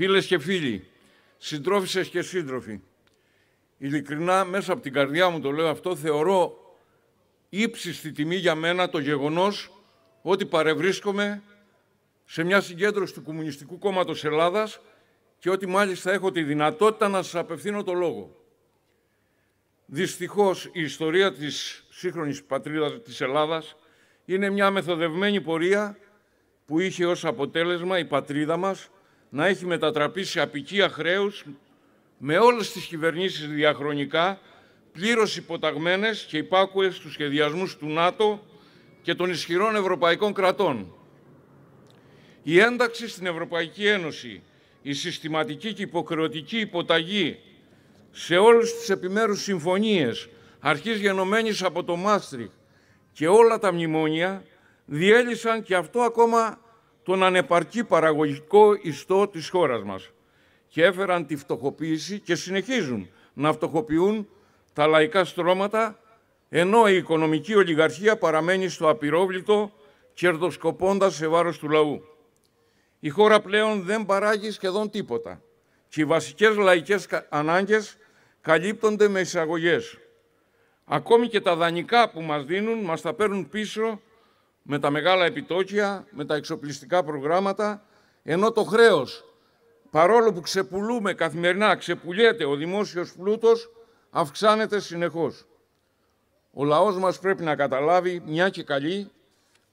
Φίλες και φίλοι, συντρόφισσες και σύντροφοι, ειλικρινά μέσα από την καρδιά μου το λέω αυτό, θεωρώ ύψιστη τιμή για μένα το γεγονός ότι παρευρίσκομαι σε μια συγκέντρωση του Κομμουνιστικού Κόμματος Ελλάδας και ότι μάλιστα έχω τη δυνατότητα να σας απευθύνω το λόγο. Δυστυχώς η ιστορία της σύγχρονης πατρίδας της Ελλάδας είναι μια μεθοδευμένη πορεία που είχε ως αποτέλεσμα η πατρίδα μας να έχει μετατραπεί σε απικία χρέους με όλες τις κυβερνήσεις διαχρονικά πλήρως υποταγμένες και υπάκουες στους σχεδιασμούς του ΝΑΤΟ και των ισχυρών ευρωπαϊκών κρατών. Η ένταξη στην Ευρωπαϊκή Ένωση, η συστηματική και υποκριτική υποταγή σε όλες τις επιμέρους συμφωνίες, αρχής γενομένης από το Μάστριχ και όλα τα μνημόνια, διέλυσαν και αυτό ακόμα τον ανεπαρκή παραγωγικό ιστό της χώρας μας και έφεραν τη φτωχοποίηση και συνεχίζουν να φτωχοποιούν τα λαϊκά στρώματα ενώ η οικονομική ολιγαρχία παραμένει στο απειρόβλητο κερδοσκοπώντας σε βάρος του λαού. Η χώρα πλέον δεν παράγει σχεδόν τίποτα και οι βασικές λαϊκές ανάγκες καλύπτονται με εισαγωγές. Ακόμη και τα δανεικά που μας δίνουν μας τα παίρνουν πίσω με τα μεγάλα επιτόκια, με τα εξοπλιστικά προγράμματα, ενώ το χρέος, παρόλο που ξεπουλούμε καθημερινά, ξεπουλιέται ο δημόσιος πλούτος, αυξάνεται συνεχώς. Ο λαός μας πρέπει να καταλάβει μια και καλή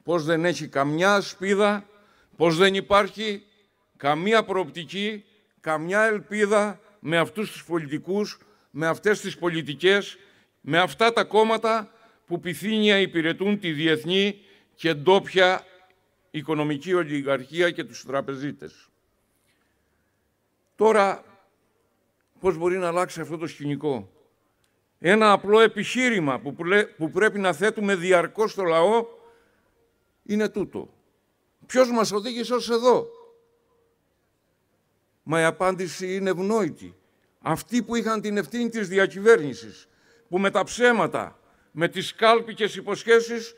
πως δεν έχει καμιά σπίδα, πως δεν υπάρχει καμία προοπτική, καμιά ελπίδα με αυτούς τους πολιτικούς, με αυτές τις πολιτικές, με αυτά τα κόμματα που πυθύνια υπηρετούν τη διεθνή και ντόπια οικονομική ολιγαρχία και τους τραπεζίτες. Τώρα, πώς μπορεί να αλλάξει αυτό το σκηνικό. Ένα απλό επιχείρημα που πρέπει να θέτουμε διαρκώς στο λαό είναι τούτο. Ποιος μας οδήγησε ως εδώ. Μα η απάντηση είναι ευνόητη. Αυτοί που είχαν την ευθύνη της διακυβέρνησης, που με τα ψέματα, με τις κάλπικες υποσχέσεις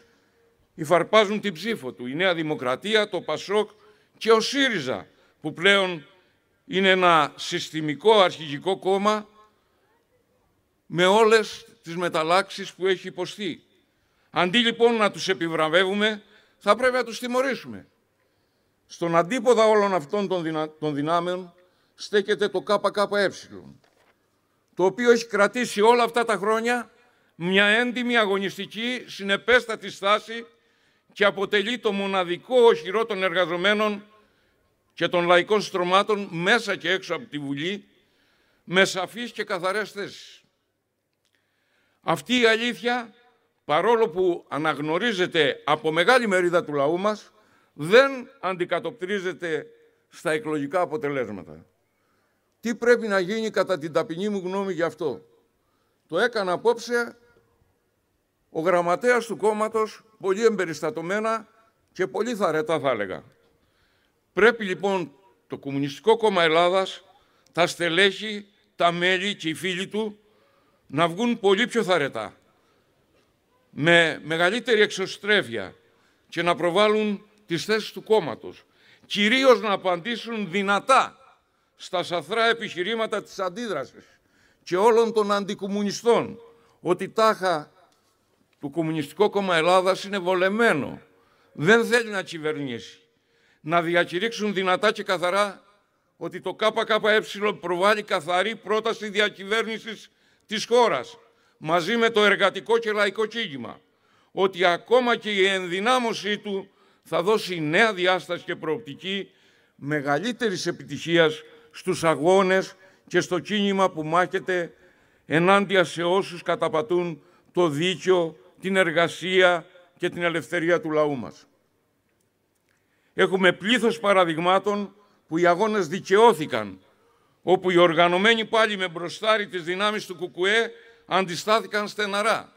υφαρπάζουν την ψήφο του. Η Νέα Δημοκρατία, το Πασόκ και ο ΣΥΡΙΖΑ, που πλέον είναι ένα συστημικό αρχηγικό κόμμα με όλες τις μεταλλάξεις που έχει υποστεί. Αντί λοιπόν να τους επιβραβεύουμε, θα πρέπει να τους τιμωρήσουμε. Στον αντίποδα όλων αυτών των, δυνα... των δυνάμεων στέκεται το ΚΚΕ, το οποίο έχει κρατήσει όλα αυτά τα χρόνια μια έντιμη αγωνιστική συνεπέστατη στάση και αποτελεί το μοναδικό οχυρό των εργαζομένων και των λαϊκών στρωμάτων μέσα και έξω από τη Βουλή με σαφείς και καθαρές θέσεις. Αυτή η αλήθεια, παρόλο που αναγνωρίζεται από μεγάλη μερίδα του λαού μας, δεν αντικατοπτρίζεται στα εκλογικά αποτελέσματα. Τι πρέπει να γίνει κατά την ταπεινή μου γνώμη γι' αυτό. Το έκανα απόψε ο γραμματέας του κόμματος, πολύ εμπεριστατωμένα και πολύ θαρετά θα έλεγα. Πρέπει λοιπόν το Κομμουνιστικό Κόμμα Ελλάδας, τα στελέχη, τα μέλη και οι φίλοι του να βγουν πολύ πιο θαρετά, με μεγαλύτερη εξωστρέφεια και να προβάλλουν τις θέσεις του κόμματος. Κυρίως να απαντήσουν δυνατά στα σαθρά επιχειρήματα της αντίδρασης και όλων των αντικομμουνιστών ότι τάχα το Κομμουνιστικό Κόμμα Ελλάδας είναι βολεμένο. Δεν θέλει να κυβερνήσει. Να διακηρύξουν δυνατά και καθαρά ότι το ΚΚΕ προβάλλει καθαρή πρόταση διακυβέρνησης της χώρας μαζί με το εργατικό και λαϊκό κίνημα. Ότι ακόμα και η ενδυνάμωσή του θα δώσει νέα διάσταση και προοπτική μεγαλύτερης επιτυχίας στους αγώνες και στο κίνημα που μάχεται ενάντια σε όσους καταπατούν το δίκαιο την εργασία και την ελευθερία του λαού μας. Έχουμε πλήθος παραδειγμάτων που οι αγώνες δικαιώθηκαν, όπου οι οργανωμένοι πάλι με μπροστάρι της δυνάμεις του ΚΚΕ αντιστάθηκαν στεναρά.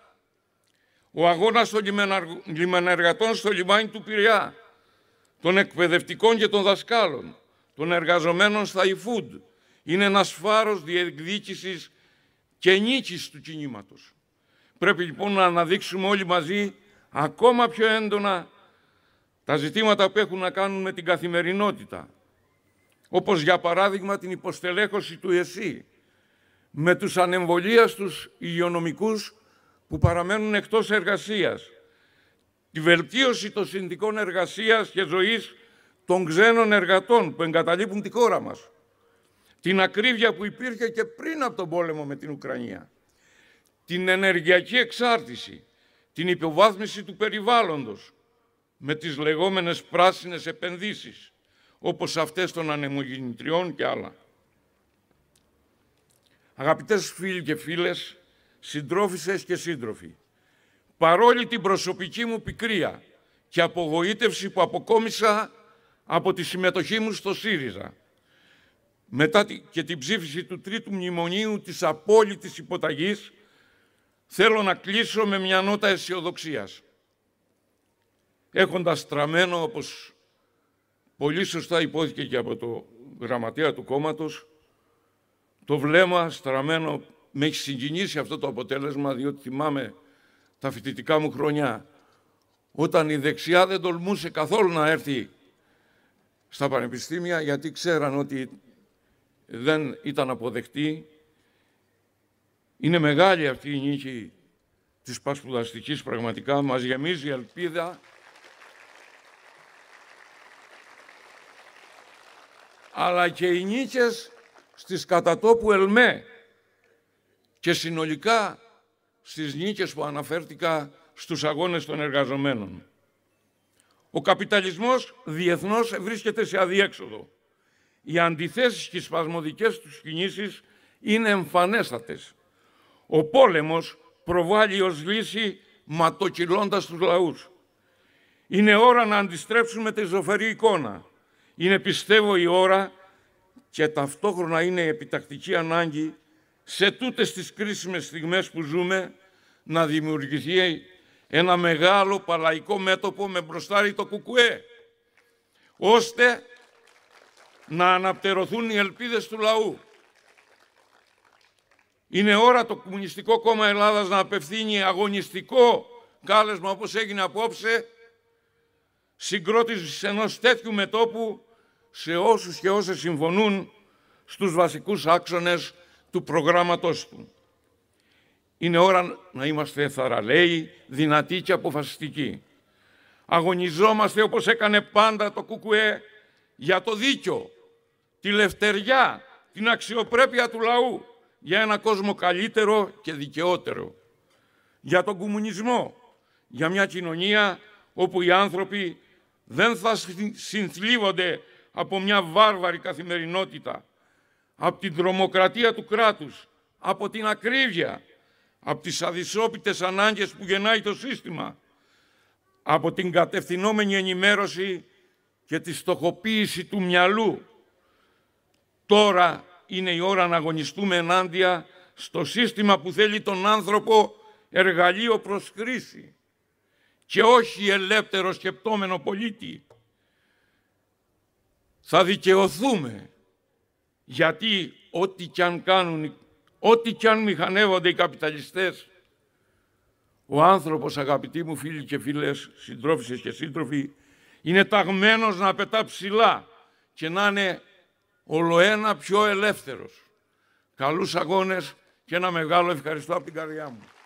Ο αγώνας των λιμενεργατών στο λιμάνι του Πυρια, των εκπαιδευτικών και των δασκάλων, των εργαζομένων στα ι-food, είναι ένας φάρος διεκδίκησης και νίκης του κινήματος. Πρέπει λοιπόν να αναδείξουμε όλοι μαζί ακόμα πιο έντονα τα ζητήματα που έχουν να κάνουν με την καθημερινότητα. Όπως για παράδειγμα την υποστελέχωση του ΕΣΥ με τους ανεμβολίαστους υγειονομικούς που παραμένουν εκτός εργασίας, τη βελτίωση των συνδικών εργασίας και ζωής των ξένων εργατών που εγκαταλείπουν τη χώρα μας, την ακρίβεια που υπήρχε και πριν από τον πόλεμο με την Ουκρανία την ενεργειακή εξάρτηση, την υποβάθμιση του περιβάλλοντος με τις λεγόμενες πράσινες επενδύσεις, όπως αυτές των ανεμογεννητριών και άλλα. Αγαπητές φίλοι και φίλες, συντρόφισσες και σύντροφοι, παρόλη την προσωπική μου πικρία και απογοήτευση που αποκόμισα από τη συμμετοχή μου στο ΣΥΡΙΖΑ, μετά και την ψήφιση του τρίτου μνημονίου της απόλυτης υποταγής θέλω να κλείσω με μια νότα αισιοδοξίας. Έχοντας στραμμένο, όπως πολύ σωστά υπόθηκε και από το γραμματέα του κόμματος, το βλέμμα στραμμένο με έχει συγκινήσει αυτό το αποτέλεσμα, διότι θυμάμαι τα φοιτητικά μου χρονιά, όταν η δεξιά δεν τολμούσε καθόλου να έρθει στα πανεπιστήμια, γιατί ξέραν ότι δεν ήταν αποδεκτή είναι μεγάλη αυτή η νίκη της πασπουδαστικής πραγματικά. Μας γεμίζει ελπίδα. Αλλά και οι νίκες στις κατατόπου ΕΛΜΕ και συνολικά στις νίκες που αναφέρθηκα στους αγώνες των εργαζομένων. Ο καπιταλισμός διεθνώς βρίσκεται σε αδιέξοδο. Οι αντιθέσεις και οι σπασμωδικές τους κινήσεις είναι εμφανέστατες. Ο πόλεμος προβάλλει ως λύση ματοκυλώντας τους λαούς. Είναι ώρα να αντιστρέψουμε τη ζωφερή εικόνα. Είναι πιστεύω η ώρα και ταυτόχρονα είναι η επιτακτική ανάγκη σε τούτες τις κρίσιμες στιγμές που ζούμε να δημιουργηθεί ένα μεγάλο παλαϊκό μέτωπο με μπροστάρι το κουκουέ ώστε να αναπτερωθούν οι ελπίδες του λαού. Είναι ώρα το Κομμουνιστικό Κόμμα Ελλάδας να απευθύνει αγωνιστικό κάλεσμα όπως έγινε απόψε συγκρότησης ενός τέτοιου μετόπου σε όσους και όσες συμφωνούν στους βασικούς άξονες του προγράμματός του. Είναι ώρα να είμαστε θαραλέοι, δυνατοί και αποφασιστικοί. Αγωνιζόμαστε όπως έκανε πάντα το ΚΚΕ για το δίκιο, τη λευτεριά, την αξιοπρέπεια του λαού για ένα κόσμο καλύτερο και δικαιότερο. Για τον κομμουνισμό, για μια κοινωνία όπου οι άνθρωποι δεν θα συνθλίβονται από μια βάρβαρη καθημερινότητα, από την δρομοκρατία του κράτους, από την ακρίβεια, από τις αδυσόπιτες ανάγκες που γεννάει το σύστημα, από την κατευθυνόμενη ενημέρωση και τη στοχοποίηση του μυαλού. Τώρα είναι η ώρα να αγωνιστούμε ενάντια στο σύστημα που θέλει τον άνθρωπο εργαλείο προς χρήση και όχι ελεύθερο σκεπτόμενο πολίτη. Θα δικαιωθούμε γιατί ό,τι κι αν κάνουν, ό,τι κι αν μηχανεύονται οι καπιταλιστές, ο άνθρωπος αγαπητοί μου φίλοι και φίλες, συντρόφισσες και σύντροφοι, είναι ταγμένος να πετά ψηλά και να είναι ολοένα πιο ελεύθερος. Καλούς αγώνες και ένα μεγάλο ευχαριστώ από την καρδιά μου.